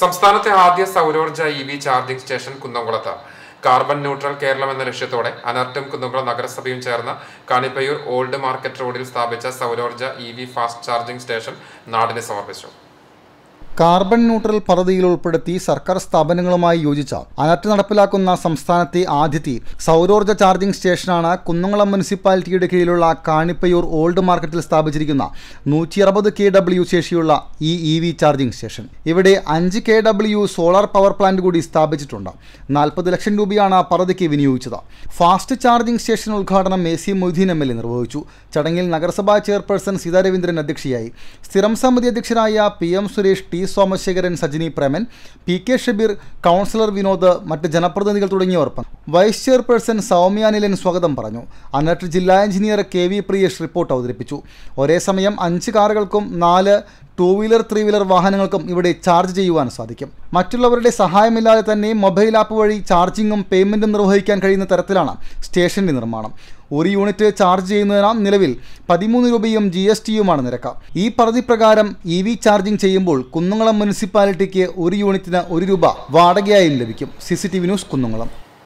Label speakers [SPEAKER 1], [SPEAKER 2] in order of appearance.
[SPEAKER 1] സംസ്ഥാനത്തെ ആദ്യ സൗരോർജ്ജ ഇ വി ചാർജിംഗ് സ്റ്റേഷൻ കുന്നംകുളത്ത് കാർബൺ ന്യൂട്രൽ കേരളം എന്ന ലക്ഷ്യത്തോടെ അനർട്ടും കുന്നംകുളം നഗരസഭയും ചേർന്ന് കാണിപ്പയൂർ ഓൾഡ് മാർക്കറ്റ് റോഡിൽ സ്ഥാപിച്ച സൗരോർജ്ജ ഇ ഫാസ്റ്റ് ചാർജിംഗ് സ്റ്റേഷൻ നാടിന് സമർപ്പിച്ചു
[SPEAKER 2] കാർബൺ ന്യൂട്രൽ പദ്ധതിയിൽ ഉൾപ്പെടുത്തി സർക്കാർ സ്ഥാപനങ്ങളുമായി യോജിച്ച അനറ്റ് നടപ്പിലാക്കുന്ന സംസ്ഥാനത്തെ ആദ്യത്തെ സൗരോർജ്ജ ചാർജിംഗ് സ്റ്റേഷനാണ് കുന്നംകുളം മുനിസിപ്പാലിറ്റിയുടെ കീഴിലുള്ള കാണിപ്പയൂർ ഓൾഡ് മാർക്കറ്റിൽ സ്ഥാപിച്ചിരിക്കുന്ന നൂറ്റി അറുപത് കെ ഡബ്ല്യു ശേഷിയുള്ള ഈ E e V charging station ഇവിടെ അഞ്ച് K W solar power plant കൂടി സ്ഥാപിച്ചിട്ടുണ്ട് നാൽപ്പത് ലക്ഷം രൂപയാണ് പദ്ധതിക്ക് വിനിയോഗിച്ചത് ഫാസ്റ്റ് ചാർജിംഗ് സ്റ്റേഷൻ ഉദ്ഘാടനം A C Moideen M L A നിർവഹിച്ചു ചടങ്ങിൽ നഗരസഭാ ചെയർപേഴ്സൺ സീതാരവീന്ദ്രൻ അധ്യക്ഷയായി സ്ഥിരം സമിതി അധ്യക്ഷരായ P M Suresh T Somasekharan Sajini Preman P K Shabeer councillor Vinod മറ്റ് ജനപ്രതിനിധികൾ തുടങ്ങിയവർ വൈസ് ചെയർപേഴ്സൺ സൗമ്യാനിലൻ സ്വാഗതം പറഞ്ഞു അന്നട്ട് ജില്ലാ engineer K V Priyesh report അവതരിപ്പിച്ചു ഒരേ സമയം അഞ്ച് കാറുകൾക്കും നാല് ടൂ വീലർ ത്രീ വീലർ വാഹനങ്ങൾക്കും ഇവിടെ ചാർജ് ചെയ്യുവാൻ സാധിക്കും മറ്റുള്ളവരുടെ സഹായമില്ലാതെ തന്നെ മൊബൈൽ ആപ്പ് വഴി ചാർജിങ്ങും പേയ്മെൻറ്റും നിർവഹിക്കാൻ കഴിയുന്ന തരത്തിലാണ് സ്റ്റേഷൻ്റെ നിർമ്മാണം ഒരു യൂണിറ്റ് ചാർജ് ചെയ്യുന്നതിന് നിലവിൽ പതിമൂന്ന് രൂപയും ജി എസ് ടിയുമാണ് നിരക്ക് ഈ പദ്ധതി പ്രകാരം ഇ വി ചാർജിംഗ് ചെയ്യുമ്പോൾ കുന്നംകുളം മുനിസിപ്പാലിറ്റിക്ക് ഒരു യൂണിറ്റിന് ഒരു രൂപ വാടകയായും ലഭിക്കും C C T V news Kunnamkulam